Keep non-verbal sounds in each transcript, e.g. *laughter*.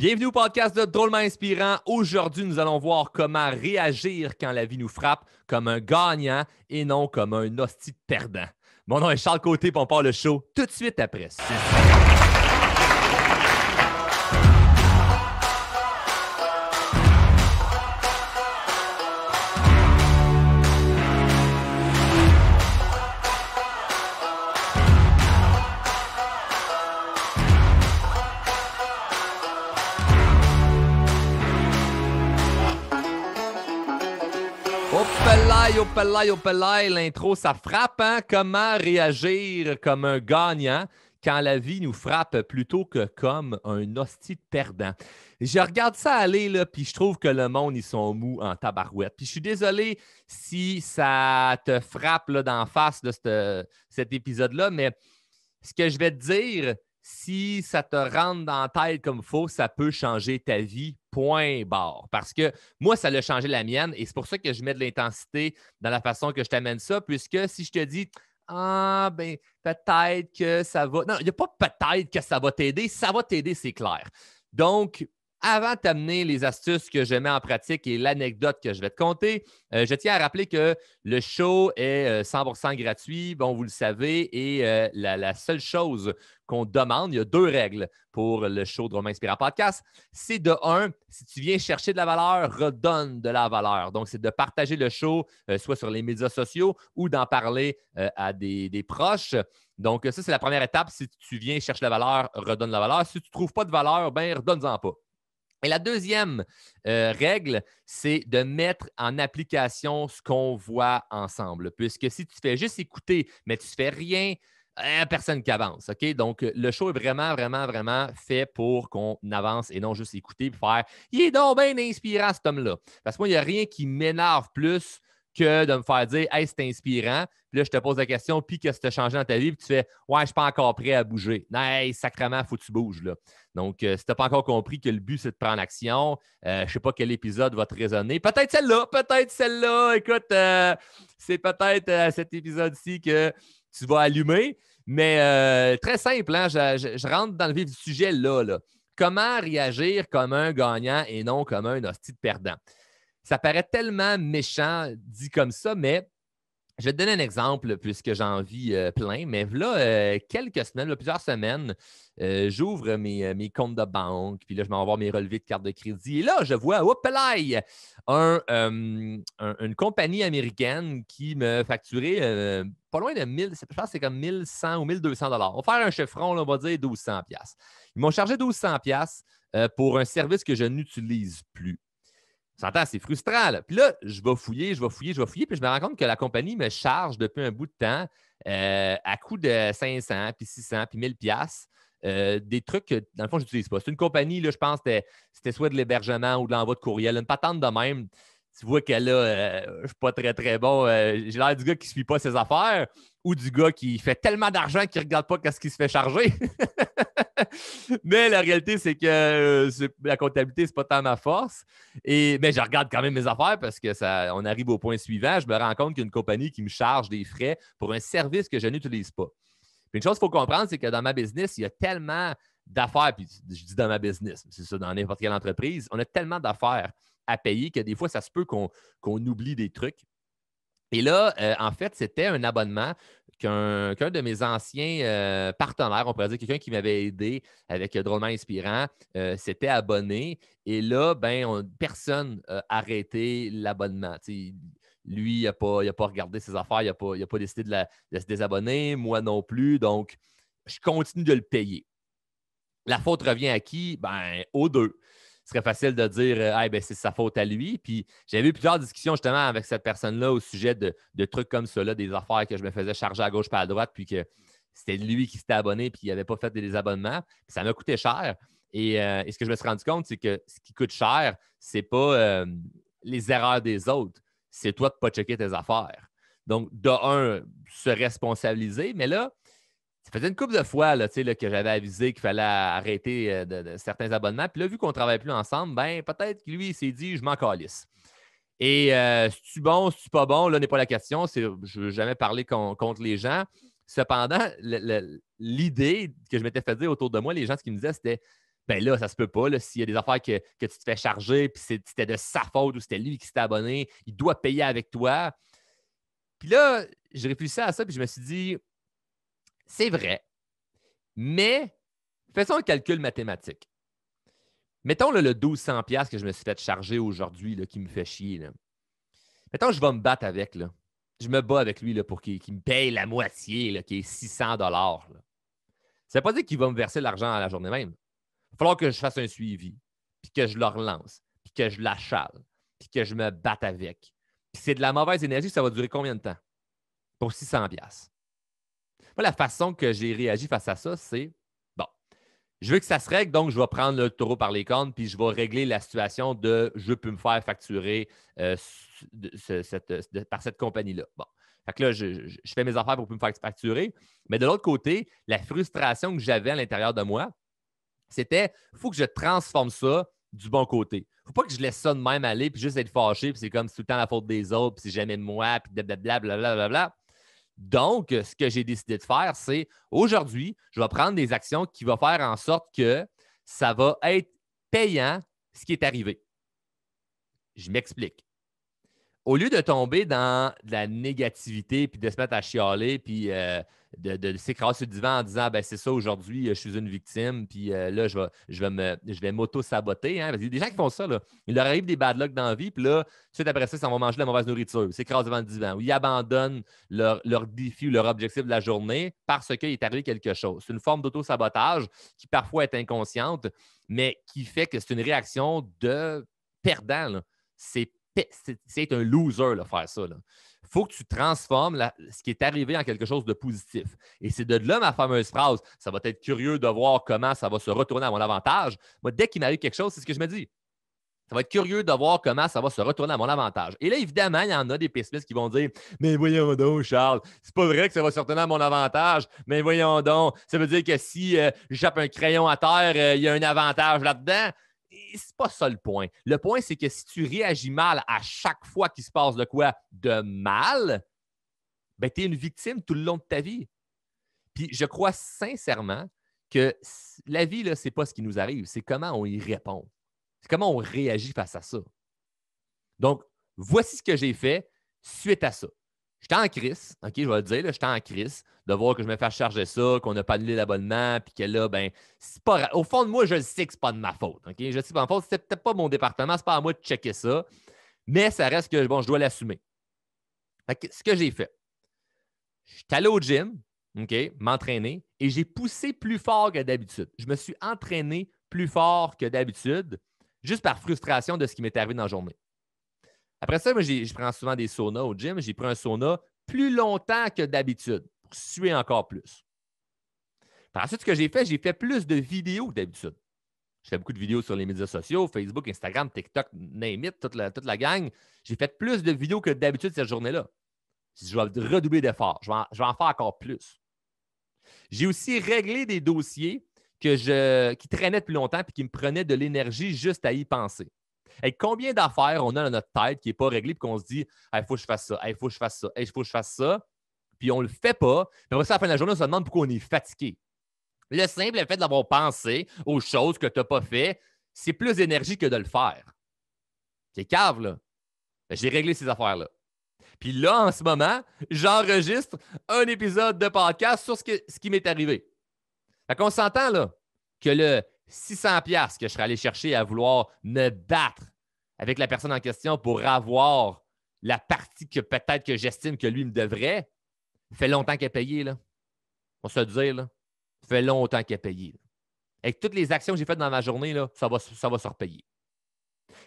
Bienvenue au podcast de Drôlement Inspirant. Aujourd'hui, nous allons voir comment réagir quand la vie nous frappe comme un gagnant et non comme un hostie perdant. Mon nom est Charles Côté, on part le show tout de suite après. l'intro, ça frappe. Hein? Comment réagir comme un gagnant quand la vie nous frappe plutôt que comme un hostie perdant? Je regarde ça aller, là, puis je trouve que le monde, ils sont mous en tabarouette. Puis je suis désolé si ça te frappe là, d'en face de cet épisode-là, mais ce que je vais te dire, si ça te rentre dans la tête comme faut, ça peut changer ta vie, point barre. Parce que moi, ça l'a changé la mienne et c'est pour ça que je mets de l'intensité dans la façon que je t'amène ça, puisque si je te dis Ah, ben, peut-être que ça va. Non, il n'y a pas peut-être que ça va t'aider, ça va t'aider, c'est clair. Donc, avant de t'amener les astuces que je mets en pratique et l'anecdote que je vais te conter, euh, je tiens à rappeler que le show est 100% euh, gratuit, bon, vous le savez, et euh, la, seule chose qu'on demande, il y a deux règles pour le show de Romain Inspirant Podcast, c'est de un, si tu viens chercher de la valeur, redonne de la valeur. Donc, c'est de partager le show, soit sur les médias sociaux ou d'en parler à des, proches. Donc, ça, c'est la première étape. Si tu viens chercher de la valeur, redonne la valeur. Si tu ne trouves pas de valeur, ben redonne-en pas. Et la deuxième euh, règle, c'est de mettre en application ce qu'on voit ensemble. Puisque si tu fais juste écouter, mais tu ne fais rien, euh, personne qui avance. Donc, le show est vraiment, vraiment, vraiment fait pour qu'on avance et non juste écouter et faire Il est donc bien inspirant, cet homme-là. Parce que moi, il n'y a rien qui m'énerve plus que de me faire dire Hey, c'est inspirant. Puis là, je te pose la question, puis qu'est-ce que tu changé dans ta vie? Puis tu fais Ouais, je suis pas encore prêt à bouger. Non, hey, sacrement, faut que tu bouges. Là. Donc, euh, si tu n'as pas encore compris que le but, c'est de prendre action, euh, je ne sais pas quel épisode va te résonner. Peut-être celle-là, peut-être celle-là. Écoute, euh, c'est peut-être cet épisode-ci que tu vas allumer. Mais très simple, hein, je, rentre dans le vif du sujet là. Comment réagir comme un gagnant et non comme un hostile perdant? Ça paraît tellement méchant dit comme ça, mais je vais te donner un exemple puisque j'en vis euh, plein, mais là, euh, quelques semaines, plusieurs semaines, euh, j'ouvre mes, comptes de banque, puis là, je m'envoie vais mes relevés de carte de crédit. Et là, je vois, hop là, une compagnie américaine qui me facturait pas loin de 1000, je pense c'est comme 1100 ou 1200 dollars. On va faire un chiffron, on va dire 1200 pièces. Ils m'ont chargé 1200 pièces pour un service que je n'utilise plus c'est frustrant. Puis là, je vais fouiller, je vais fouiller, je vais fouiller. Puis je me rends compte que la compagnie me charge depuis un bout de temps euh, à coût de 500, puis 600, puis 1000 pièces euh, des trucs que, dans le fond, je n'utilise pas. C'est une compagnie, là, je pense, c'était soit de l'hébergement ou de l'envoi de courriel, une patente de même. Tu vois qu'elle là, euh, je ne suis pas très, très bon. J'ai l'air du gars qui ne suit pas ses affaires ou du gars qui fait tellement d'argent qu'il ne regarde pas ce qui se fait charger. *laughs* *laughs* mais la réalité, c'est que euh, la comptabilité, c'est pas tant ma force. Et, mais je regarde quand même mes affaires parce que on arrive au point suivant. Je me rends compte qu'une compagnie qui me charge des frais pour un service que je n'utilise pas. Puis une chose qu'il faut comprendre, c'est que dans ma business, il y a tellement d'affaires, puis je dis dans ma business, c'est ça, dans n'importe quelle entreprise, on a tellement d'affaires à payer que des fois, ça se peut qu'on oublie des trucs. Et là, euh, en fait, c'était un abonnement qu'un de mes anciens euh, partenaires, on pourrait dire quelqu'un qui m'avait aidé avec euh, Drôlement Inspirant, euh, s'était abonné. Et là, ben, personne n'a arrêté l'abonnement. Lui, il n'a pas, regardé ses affaires, il n'a pas, décidé de, de, se désabonner, moi non plus. Donc, je continue de le payer. La faute revient à qui? Ben, aux deux serait facile de dire ah, ben, c'est sa faute à lui. Puis j'avais eu plusieurs discussions justement avec cette personne-là au sujet de, trucs comme cela, des affaires que je me faisais charger à gauche pas à droite, puis que c'était lui qui s'était abonné puis il n'avait pas fait des abonnements. ça m'a coûté cher. Euh, et, ce que je me suis rendu compte, c'est que ce qui coûte cher, c'est pas euh, les erreurs des autres, c'est toi de ne pas checker tes affaires. Donc, de un, se responsabiliser, mais là, ça faisait une couple de fois là, que j'avais avisé qu'il fallait arrêter euh, certains abonnements. Puis là, vu qu'on ne travaille plus ensemble, ben peut-être que lui, il s'est dit je m'en calisse. Et euh, si tu bon, si tu pas bon, là n'est pas la question. Je ne veux jamais parler contre les gens. Cependant, l'idée que je m'étais fait dire autour de moi, les gens, ce qu'ils me disaient, c'était ben là, ça se peut pas. S'il y a des affaires que, tu te fais charger, puis c'était de sa faute ou c'était lui qui s'est abonné, il doit payer avec toi. Puis là, je réfléchissais à ça, puis je me suis dit, c'est vrai. Mais faisons un calcul mathématique. Mettons le 1200$ que je me suis fait charger aujourd'hui, qui me fait chier. Mettons Mettons je vais me battre avec. Je me bats avec lui pour qu'il me paye la moitié, qui est 600$. Ça ne veut pas dire qu'il va me verser l'argent à la journée même. Il va falloir que je fasse un suivi, puis que je le relance, puis que je l'achale, puis que je me batte avec. c'est de la mauvaise énergie, ça va durer combien de temps? Pour 600$. Moi, la façon que j'ai réagi face à ça, c'est bon, je veux que ça se règle, donc je vais prendre le taureau par les cornes, puis je vais régler la situation de je peux me faire facturer euh, par cette compagnie-là. Bon. Fait là, je, fais mes affaires pour me faire facturer. Mais de l'autre côté, la frustration que j'avais à l'intérieur de moi, c'était il faut que je transforme ça du bon côté. Faut pas que je laisse ça de même aller, puis juste être fâché, puis c'est comme tout le temps la faute des autres, puis c'est jamais de moi, puis blablabla, blablabla. Donc, ce que j'ai décidé de faire, c'est aujourd'hui, je vais prendre des actions qui vont faire en sorte que ça va être payant ce qui est arrivé. Je m'explique au lieu de tomber dans de la négativité, puis de se mettre à chialer, puis euh, de, s'écraser le divan en disant ben c'est ça aujourd'hui, euh, je suis une victime, puis euh, là, je vais, je vais je vais m'auto-saboter. Hein? des gens qui font ça, Il leur arrive des bad luck dans la vie, puis là, suite après ça, ils vont manger de la mauvaise nourriture, s'écrasent devant le divan, ou ils abandonnent leur, leur défi ou leur objectif de la journée parce qu'il est arrivé quelque chose. C'est une forme d'auto-sabotage qui parfois est inconsciente, mais qui fait que c'est une réaction de perdant. C'est c'est un loser de faire ça. Il faut que tu transformes ce qui est arrivé en quelque chose de positif. Et c'est de là ma fameuse phrase. Ça va être curieux de voir comment ça va se retourner à mon avantage. Moi, dès qu'il m'arrive quelque chose, c'est ce que je me dis. Ça va être curieux de voir comment ça va se retourner à mon avantage. Et là, évidemment, il y en a des pessimistes qui vont dire Mais voyons donc, Charles, c'est pas vrai que ça va se retourner à mon avantage, mais voyons donc, ça veut dire que si euh, je j'appe un crayon à terre, euh, il y a un avantage là-dedans n'est pas ça le point. Le point, c'est que si tu réagis mal à chaque fois qu'il se passe de quoi de mal, ben, tu es une victime tout le long de ta vie. Puis je crois sincèrement que la vie, ce n'est pas ce qui nous arrive, c'est comment on y répond. C'est comment on réagit face à ça. Donc, voici ce que j'ai fait suite à ça. J'étais en crise, OK, je vais le dire, suis en crise de voir que je me faire charger ça, qu'on n'a pas annulé l'abonnement, puis que là, ben, c'est pas Au fond de moi, je le sais que c'est pas de ma faute. OK? Je sais pas ma faute, c'est peut-être pas mon département, c'est pas à moi de checker ça. Mais ça reste que bon, je dois l'assumer. Ce que j'ai fait, je suis allé au gym, OK, m'entraîner, et j'ai poussé plus fort que d'habitude. Je me suis entraîné plus fort que d'habitude, juste par frustration de ce qui m'est arrivé dans la journée. Après ça, moi, je prends souvent des saunas au gym. J'ai pris un sauna plus longtemps que d'habitude pour suer encore plus. Par ensuite, ce que j'ai fait, j'ai fait plus de vidéos que d'habitude. J'ai fait beaucoup de vidéos sur les médias sociaux, Facebook, Instagram, TikTok, name toute la, toute gang. J'ai fait plus de vidéos que d'habitude cette journée-là. Je vais redoubler d'efforts. Je, vais en faire encore plus. J'ai aussi réglé des dossiers que je, qui traînaient depuis longtemps et qui me prenaient de l'énergie juste à y penser combien d'affaires on a dans notre tête qui n'est pas réglée, puis qu'on se dit, il faut que je fasse ça, il faut que je fasse ça, il faut que je fasse ça, puis on ne le fait pas. Puis après ça, à la fin de la journée, on se demande pourquoi on est fatigué. Le simple fait d'avoir pensé aux choses que tu n'as pas fait, c'est plus d'énergie que de le faire. C'est cave, là. Ben, j'ai réglé ces affaires-là. Puis là, en ce moment, j'enregistre un épisode de podcast sur ce, ce qui m'est arrivé. Fait qu'on s'entend, là, que le, 600 pièces que je serais allé chercher à vouloir me battre avec la personne en question pour avoir la partie que peut-être que j'estime que lui me devrait, fait longtemps qu'il est payé Là. On se dire, là, fait longtemps qu'il est payé. Avec toutes les actions que j'ai faites dans ma journée, là, ça, va, ça va se repayer.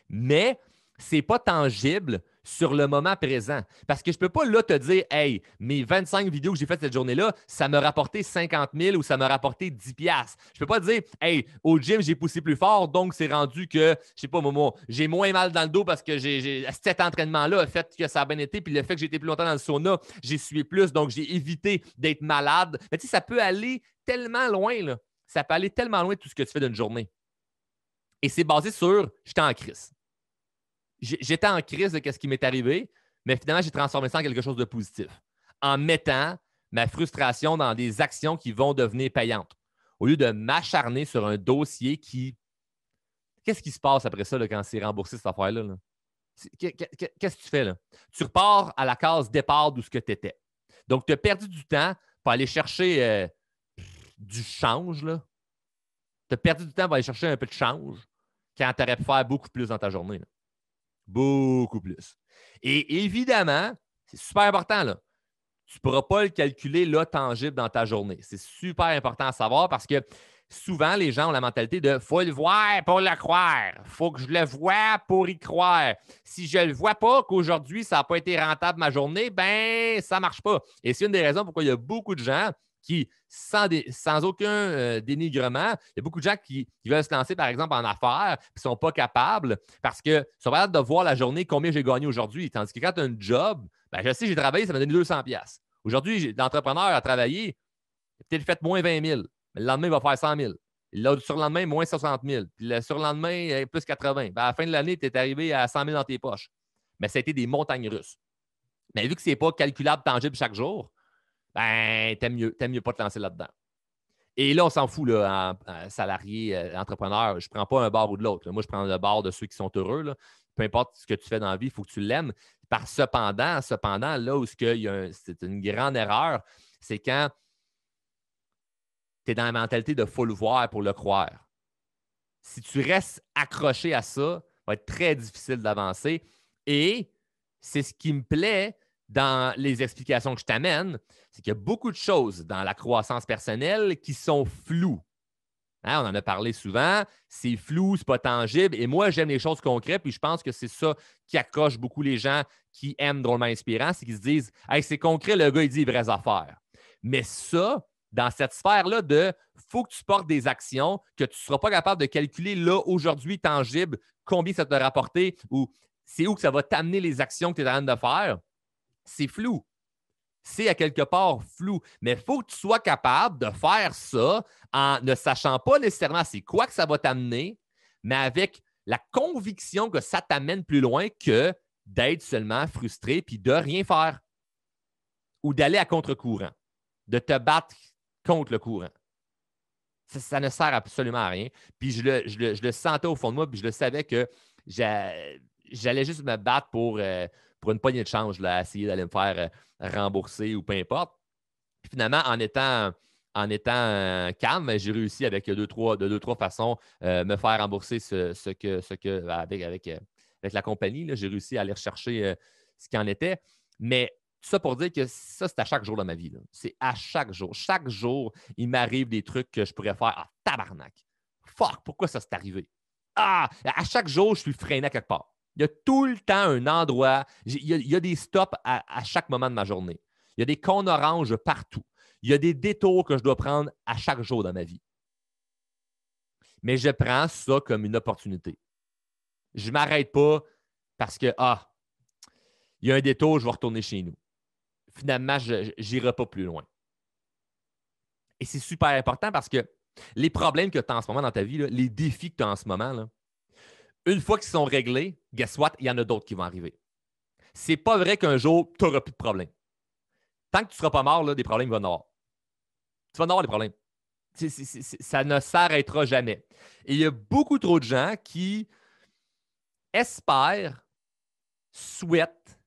Mais ce n'est pas tangible sur le moment présent. Parce que je ne peux pas là te dire, hey, mes 25 vidéos que j'ai faites cette journée-là, ça m'a rapporté 50 000 ou ça m'a rapporté 10 pièces. Je ne peux pas dire, hey, au gym, j'ai poussé plus fort, donc c'est rendu que, je ne sais pas, j'ai moins mal dans le dos parce que j'ai cet entraînement-là a fait que ça a bien été, puis le fait que j'étais plus longtemps dans le sauna, j'ai sué plus, donc j'ai évité d'être malade. Mais tu sais, ça peut aller tellement loin, là. Ça peut aller tellement loin tout ce que tu fais d'une journée. Et c'est basé sur je en crise j'étais en crise de ce qui m'est arrivé, mais finalement, j'ai transformé ça en quelque chose de positif en mettant ma frustration dans des actions qui vont devenir payantes. Au lieu de m'acharner sur un dossier qui. Qu'est-ce qui se passe après ça quand c'est remboursé cette affaire-là? Là? quest ce que tu fais là? Tu repars à la case départ d'où ce que tu étais. Donc, tu as perdu du temps pour aller chercher euh, du change. Tu as perdu du temps pour aller chercher un peu de change quand tu aurais pu faire beaucoup plus dans ta journée. Beaucoup plus. Et évidemment, c'est super important, là. Tu ne pourras pas le calculer là tangible dans ta journée. C'est super important à savoir parce que souvent, les gens ont la mentalité de faut le voir pour le croire. faut que je le vois pour y croire. Si je ne le vois pas, qu'aujourd'hui, ça n'a pas été rentable ma journée, ben ça ne marche pas. Et c'est une des raisons pourquoi il y a beaucoup de gens qui, sans, aucun euh, dénigrement, il y a beaucoup de gens qui, veulent se lancer, par exemple, en affaires, ne sont pas capables parce que ça pas être de voir la journée combien j'ai gagné aujourd'hui. Tandis que quand tu as un job, ben, je sais, j'ai travaillé, ça m'a donné 200 Aujourd'hui, l'entrepreneur a travaillé, peut-être fait moins 20 000, mais le lendemain, il va faire 100 000. Le surlendemain, moins 60 000. Puis le surlendemain, plus 80. Ben, à la fin de l'année, tu es arrivé à 100 000 dans tes poches. Mais ça a été des montagnes russes. Mais vu que ce n'est pas calculable, tangible chaque jour, ben, t'aimes mieux, mieux pas te lancer là-dedans. Et là, on s'en fout, là, salarié, euh, entrepreneur, je prends pas un bar ou de l'autre. Moi, je prends le bord de ceux qui sont heureux. Peu importe ce que tu fais dans la vie, il faut que tu l'aimes. Par cependant, cependant, là où c'est une grande erreur, c'est quand tu es dans la mentalité de faut le voir pour le croire. Si tu restes accroché à ça, ça va être très difficile d'avancer. Et c'est ce qui me plaît dans les explications que je t'amène, c'est qu'il y a beaucoup de choses dans la croissance personnelle qui sont floues. Hein, on en a parlé souvent, c'est flou, c'est pas tangible. Et moi, j'aime les choses concrètes, puis je pense que c'est ça qui accroche beaucoup les gens qui aiment drôlement inspirant, c'est qu'ils se disent c'est concret, le gars, il dit les vraies affaires. Mais ça, dans cette sphère-là de faut que tu portes des actions que tu ne seras pas capable de calculer là, aujourd'hui, tangible, combien ça te rapporter ou c'est où que ça va t'amener les actions que tu es en train de faire c'est flou. C'est à quelque part flou. Mais il faut que tu sois capable de faire ça en ne sachant pas nécessairement c'est quoi que ça va t'amener, mais avec la conviction que ça t'amène plus loin que d'être seulement frustré puis de rien faire ou d'aller à contre-courant, de te battre contre le courant. Ça, ne sert absolument à rien. Puis je le, sentais au fond de moi, puis je le savais que j'allais juste me battre pour, euh, pour une poignée de change, là, essayer d'aller me faire euh, rembourser ou peu importe. finalement, en étant en étant euh, calme, ben, j'ai réussi avec deux, trois, de deux, trois façons euh, me faire rembourser ce, que, ce que ben, avec, avec, avec la compagnie. J'ai réussi à aller rechercher ce qui en était. Mais ça pour dire que ça, c'est à chaque jour de ma vie. C'est à chaque jour. Chaque jour, il m'arrive des trucs que je pourrais faire. Ah, tabarnak! Fuck! Pourquoi ça s'est arrivé? Ah! À chaque jour, je suis freiné à quelque part. Il y a tout le temps un endroit. Il y a, des stops à, chaque moment de ma journée. Il y a des cons oranges partout. Il y a des détours que je dois prendre à chaque jour dans ma vie. Mais je prends ça comme une opportunité. Je ne m'arrête pas parce que, ah, il y a un détour, je vais retourner chez nous. Finalement, je n'irai pas plus loin. Et c'est super important parce que les problèmes que tu as en ce moment dans ta vie, les défis que tu as en ce moment, là, une fois qu'ils sont réglés, guess what, il y en a d'autres qui vont arriver. C'est pas vrai qu'un jour, tu n'auras plus de problèmes. Tant que tu ne seras pas mort, des problèmes vont en avoir. Tu vas en avoir des problèmes. ça ne s'arrêtera jamais. Et il y a beaucoup trop de gens qui espèrent, souhaitent,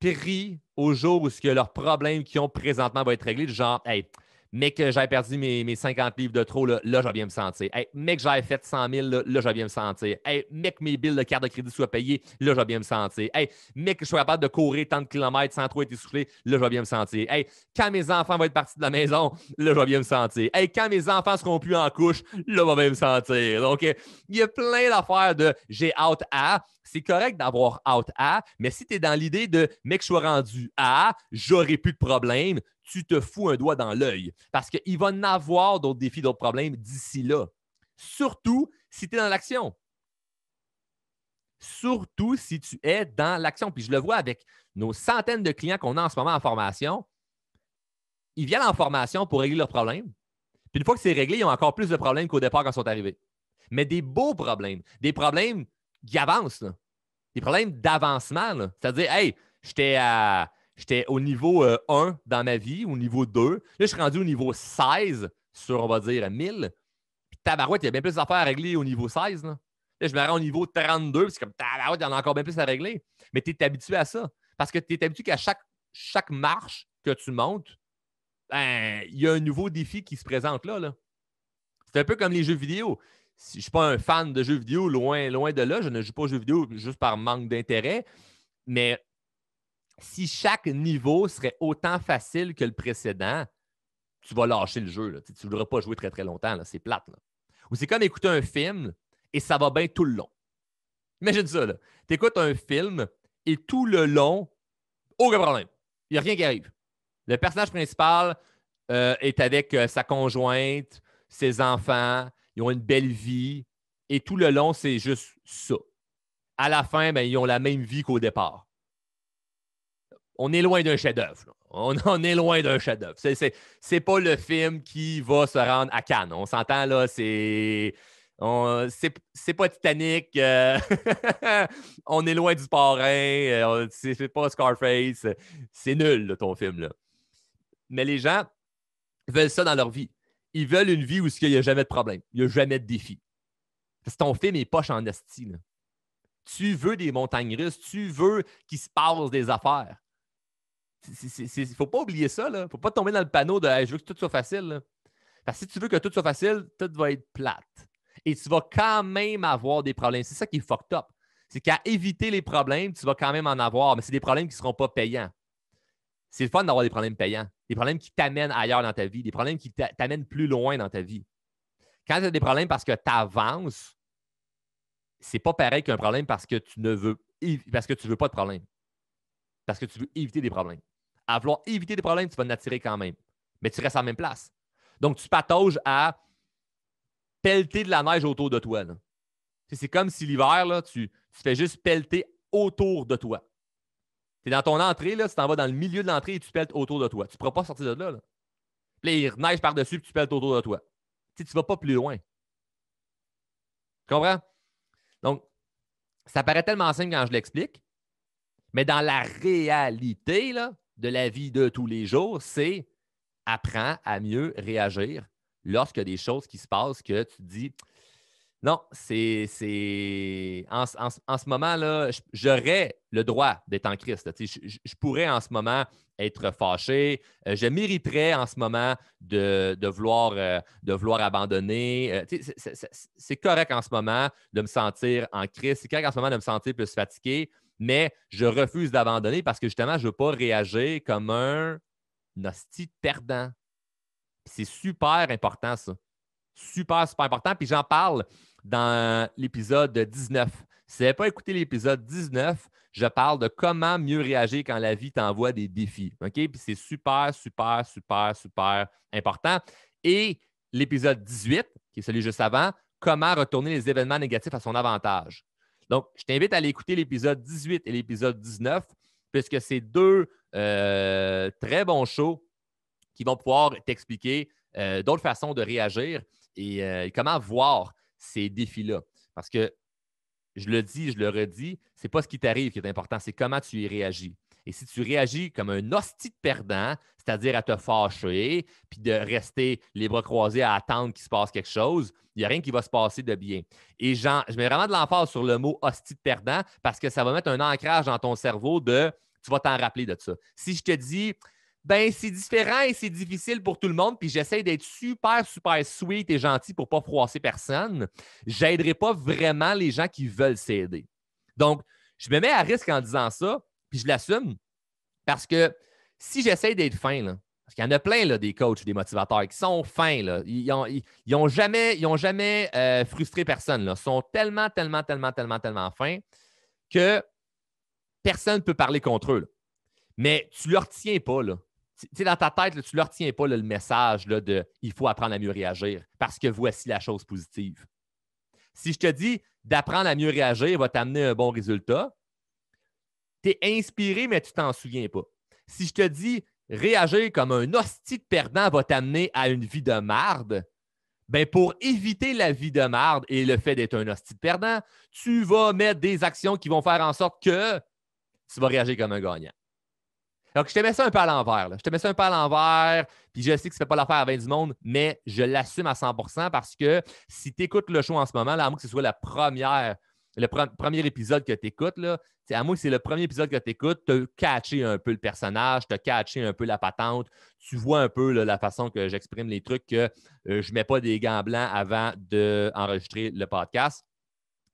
prient au jour où ce leurs problèmes qui ont présentement vont être réglés, genre, hey, « Mec, que j'avais perdu mes, 50 livres de trop, là, là je vais bien me sentir. mec, j'avais fait 100 000, là, là je bien me sentir. mec, mes billes de carte de crédit soient payées, là, je bien me sentir. mec, je suis capable de courir tant de kilomètres sans trop être essoufflé, là, je bien me sentir. Hey, quand mes enfants vont être partis de la maison, là, je bien me sentir. Hey, quand mes enfants seront plus en couche, là, je bien me sentir. Donc, euh, il y a plein d'affaires de j'ai out à. C'est correct d'avoir out à, mais si tu es dans l'idée de mec, je suis rendu à, j'aurai plus de problème, tu te fous un doigt dans l'œil parce qu'il va en avoir d'autres défis, d'autres problèmes d'ici là. Surtout si tu es dans l'action. Surtout si tu es dans l'action. Puis je le vois avec nos centaines de clients qu'on a en ce moment en formation. Ils viennent en formation pour régler leurs problèmes. Puis une fois que c'est réglé, ils ont encore plus de problèmes qu'au départ quand ils sont arrivés. Mais des beaux problèmes, des problèmes qui avancent, des problèmes d'avancement. C'est-à-dire, hey, j'étais à. J'étais au niveau 1 euh, dans ma vie, au niveau 2. Là, je suis rendu au niveau 16 sur, on va dire, 1000. Puis tabarouette, il y a bien plus d'affaires à régler au niveau 16. Là, je me rends au niveau 32, c'est comme tabarouette, il y en a encore bien plus à régler. Mais tu es habitué à ça. Parce que tu es habitué qu'à chaque, chaque marche que tu montes, ben, il y a un nouveau défi qui se présente là. là. C'est un peu comme les jeux vidéo. je ne suis pas un fan de jeux vidéo, loin, loin de là, je ne joue pas aux jeux vidéo juste par manque d'intérêt. Mais si chaque niveau serait autant facile que le précédent, tu vas lâcher le jeu. Tu ne voudrais pas jouer très, très longtemps. C'est plate. Ou c'est comme écouter un film et ça va bien tout le long. Imagine ça. Tu écoutes un film et tout le long, aucun problème. Il n'y a rien qui arrive. Le personnage principal euh, est avec euh, sa conjointe, ses enfants, ils ont une belle vie et tout le long, c'est juste ça. À la fin, ben, ils ont la même vie qu'au départ on est loin d'un chef-d'œuvre. *laughs* On, est loin d'un chef-d'œuvre. C'est, n'est pas le film qui va se rendre à Cannes. On s'entend là, c'est. c'est, pas Titanic, euh, *laughs* on est loin du parrain, euh, c'est, pas Scarface, c'est nul ton film. Mais les gens veulent ça dans leur vie. Ils veulent une vie où il n'y a jamais de problème, il n'y a jamais de défi. Parce que ton film est pas en Tu veux des montagnes russes, tu veux qu'il se passe des affaires. Il ne faut pas oublier ça. Il ne faut pas tomber dans le panneau de je veux que tout soit facile. Parce que si tu veux que tout soit facile, tout va être plate. Et tu vas quand même avoir des problèmes. C'est ça qui est fucked up. C'est qu'à éviter les problèmes, tu vas quand même en avoir, mais c'est des problèmes qui ne seront pas payants. C'est le fun d'avoir des problèmes payants, des problèmes qui t'amènent ailleurs dans ta vie, des problèmes qui t'amènent plus loin dans ta vie. Quand tu as des problèmes parce que tu avances, c'est pas pareil qu'un problème parce que tu ne veux parce que tu veux pas de problème. Parce que tu veux éviter des problèmes à vouloir éviter des problèmes, tu vas en attirer quand même. Mais tu restes à la même place. Donc, tu patauges à pelleter de la neige autour de toi. C'est comme si l'hiver, tu, tu fais juste pelleter autour de toi. Tu dans ton entrée, là, tu t'en vas dans le milieu de l'entrée et tu pelletes autour de toi. Tu ne pourras pas sortir de là. Puis il neige par-dessus et tu pelletes autour de toi. Tu ne vas pas plus loin. Tu comprends? Donc, ça paraît tellement simple quand je l'explique, mais dans la réalité, là, de la vie de tous les jours, c'est apprends à mieux réagir lorsque des choses qui se passent que tu dis non, c'est. c'est... En, ce moment-là, j'aurais le droit d'être en Christ. Je, pourrais en ce moment être fâché. Euh, je mériterais en ce moment de, vouloir, euh, de vouloir abandonner. Euh, c'est, c'est correct en ce moment de me sentir en Christ. C'est correct en ce moment de me sentir plus fatigué mais je refuse d'abandonner parce que justement, je ne veux pas réagir comme un hostie perdant. C'est super important, ça. Super, super important. Puis j'en parle dans l'épisode 19. Si vous n'avez pas écouté l'épisode 19, je parle de comment mieux réagir quand la vie t'envoie des défis. OK? Puis c'est super, super, super, super important. Et l'épisode 18, qui est celui juste avant, comment retourner les événements négatifs à son avantage. Donc, je t'invite à aller écouter l'épisode 18 et l'épisode 19, puisque c'est deux euh, très bons shows qui vont pouvoir t'expliquer euh, d'autres façons de réagir et euh, comment voir ces défis-là. Parce que je le dis, je le redis, c'est pas ce qui t'arrive qui est important, c'est comment tu y réagis. Et si tu réagis comme un hostie de perdant, c'est-à-dire à te fâcher, puis de rester les bras croisés à attendre qu'il se passe quelque chose, il n'y a rien qui va se passer de bien. Et je mets vraiment de l'emphase sur le mot hostie de perdant parce que ça va mettre un ancrage dans ton cerveau de tu vas t'en rappeler de ça. Si je te dis, ben c'est différent et c'est difficile pour tout le monde, puis j'essaie d'être super, super sweet et gentil pour ne pas froisser personne, j'aiderai pas vraiment les gens qui veulent s'aider. Donc, je me mets à risque en disant ça je l'assume parce que si j'essaie d'être fin, parce qu'il y en a plein des coachs, des motivateurs qui sont fins. Ils n'ont jamais, ils ont jamais euh, frustré personne. Ils sont tellement, tellement, tellement, tellement, tellement fins que personne ne peut parler contre eux. Mais tu ne leur tiens pas. dans ta tête, tu ne leur tiens pas le message de il faut apprendre à mieux réagir parce que voici la chose positive. Si je te dis d'apprendre à mieux réagir va t'amener un bon résultat, tu es inspiré, mais tu t'en souviens pas. Si je te dis réagir comme un hostie perdant va t'amener à une vie de marde, ben pour éviter la vie de marde et le fait d'être un hostie perdant, tu vas mettre des actions qui vont faire en sorte que tu vas réagir comme un gagnant. Donc, je te mets ça un peu à l'envers. Je te mets ça un peu à l'envers, puis je sais que ça ne pas l'affaire à 20 du monde, mais je l'assume à 100 parce que si tu écoutes le show en ce moment, là, à que ce soit la première le premier épisode que tu écoutes, là, à moi, c'est le premier épisode que tu écoutes, tu as catché un peu le personnage, tu as catché un peu la patente, tu vois un peu la façon que j'exprime les trucs, que euh, je ne mets pas des gants blancs avant d'enregistrer le podcast.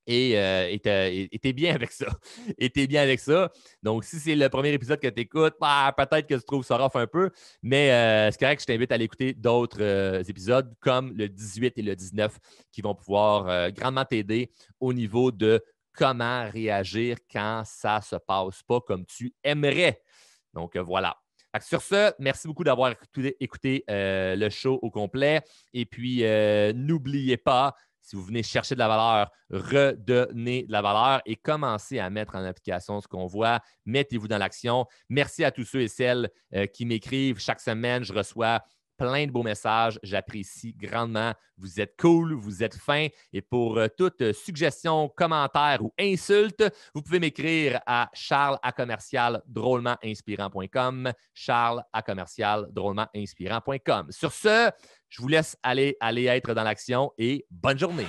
Et euh, t'es bien avec ça. *laughs* Et bien avec ça. Donc, si c'est le premier épisode que tu écoutes, bah, peut-être que tu trouves ça rough un peu, mais euh, c'est correct, je t'invite à l'écouter d'autres euh, épisodes comme le 18 et le 19 qui vont pouvoir euh, grandement t'aider au niveau de comment réagir quand ça se passe pas comme tu aimerais. Donc, voilà. Sur ce, merci beaucoup d'avoir écouté le show au complet. Et puis, n'oubliez pas, si vous venez chercher de la valeur, redonnez de la valeur et commencez à mettre en application ce qu'on voit. Mettez-vous dans l'action. Merci à tous ceux et celles euh, qui m'écrivent chaque semaine. Je reçois plein de beaux messages. J'apprécie grandement. Vous êtes cool, vous êtes fin. Et pour euh, toute suggestion, commentaire ou insulte, vous pouvez m'écrire à charles à commercial drôlement Charles à commercial Sur ce, je vous laisse aller, aller être dans l'action et bonne journée.